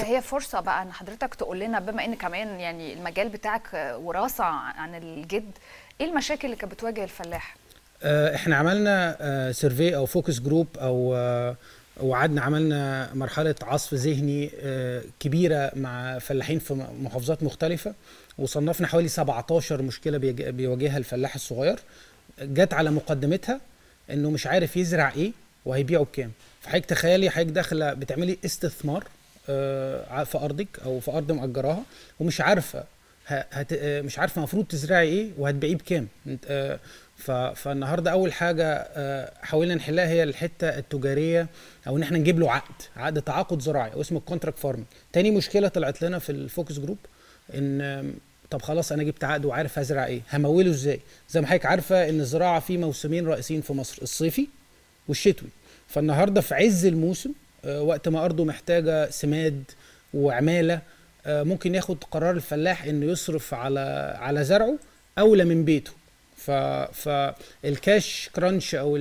هي فرصة بقى ان حضرتك تقول لنا بما ان كمان يعني المجال بتاعك وراثة عن الجد ايه المشاكل اللي كانت بتواجه الفلاح؟ آه، احنا عملنا سيرفي آه، او فوكس جروب او آه، وقعدنا عملنا مرحلة عصف ذهني كبيرة مع فلاحين في محافظات مختلفة وصنفنا حوالي 17 مشكلة بيواجهها الفلاح الصغير جت على مقدمتها انه مش عارف يزرع ايه وهيبيعه بكام فحضرتك تخيلي حضرتك داخله بتعملي استثمار آه، في ارضك او في ارض مأجراها ومش عارفه هت... آه، مش عارفه المفروض تزرعي ايه وهتبيعيه بكام آه، ف... فالنهارده اول حاجه حاولنا نحلها هي الحته التجاريه او ان احنا نجيب له عقد عقد تعاقد زراعي او اسمه الكونتراكت فارمنج تاني مشكله طلعت لنا في الفوكس جروب ان طب خلاص انا جبت عقد وعارف هزرع ايه هموله ازاي زي ما حضرتك عارفه ان الزراعه في موسمين رئيسيين في مصر الصيفي والشتوي فالنهارده في عز الموسم آه، وقت ما ارضه محتاجه سماد وعماله آه، ممكن ياخد قرار الفلاح انه يصرف على على زرعه اولى من بيته ف فالكاش كرانش او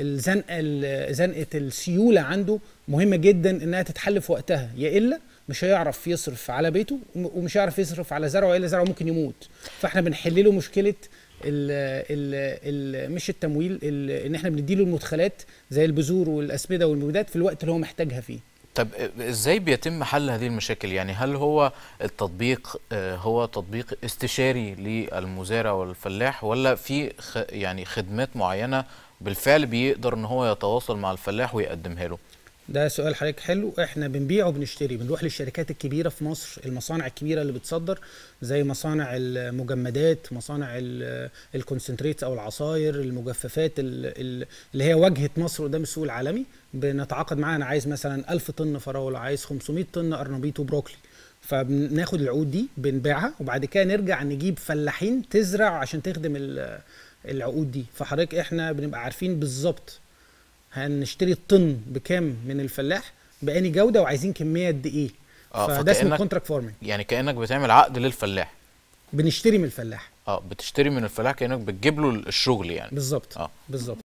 الزنقه زنقه السيوله عنده مهمه جدا انها تتحل في وقتها يا الا مش هيعرف يصرف على بيته ومش هيعرف يصرف على زرعه الا زرعه ممكن يموت فاحنا بنحل له مشكله الـ الـ الـ مش التمويل ان احنا بنديله المدخلات زي البذور والاسمده والمبيدات في الوقت اللي هو محتاجها فيه طب ازاي بيتم حل هذه المشاكل يعني هل هو التطبيق آه، هو تطبيق استشاري للمزارع والفلاح ولا في يعني خدمات معينه بالفعل بيقدر ان هو يتواصل مع الفلاح ويقدمها له ده سؤال حضرتك حلو احنا بنبيع وبنشتري بنروح للشركات الكبيره في مصر المصانع الكبيره اللي بتصدر زي مصانع المجمدات مصانع الكونسنتريت او العصاير المجففات اللي هي واجهه مصر قدام السوق العالمي بنتعاقد معاها انا عايز مثلا 1000 طن فراوله عايز 500 طن قرنبيط وبروكلي فبناخد العقود دي بنبيعها وبعد كده نرجع نجيب فلاحين تزرع عشان تخدم العقود دي فحضرتك احنا بنبقى عارفين بالظبط هنشتري الطن بكام من الفلاح باني جوده وعايزين كميه قد ايه آه فده اسمه كونتراكت فورمينج يعني كانك بتعمل عقد للفلاح بنشتري من الفلاح اه بتشتري من الفلاح كانك بتجيب له الشغل يعني بالظبط اه بالظبط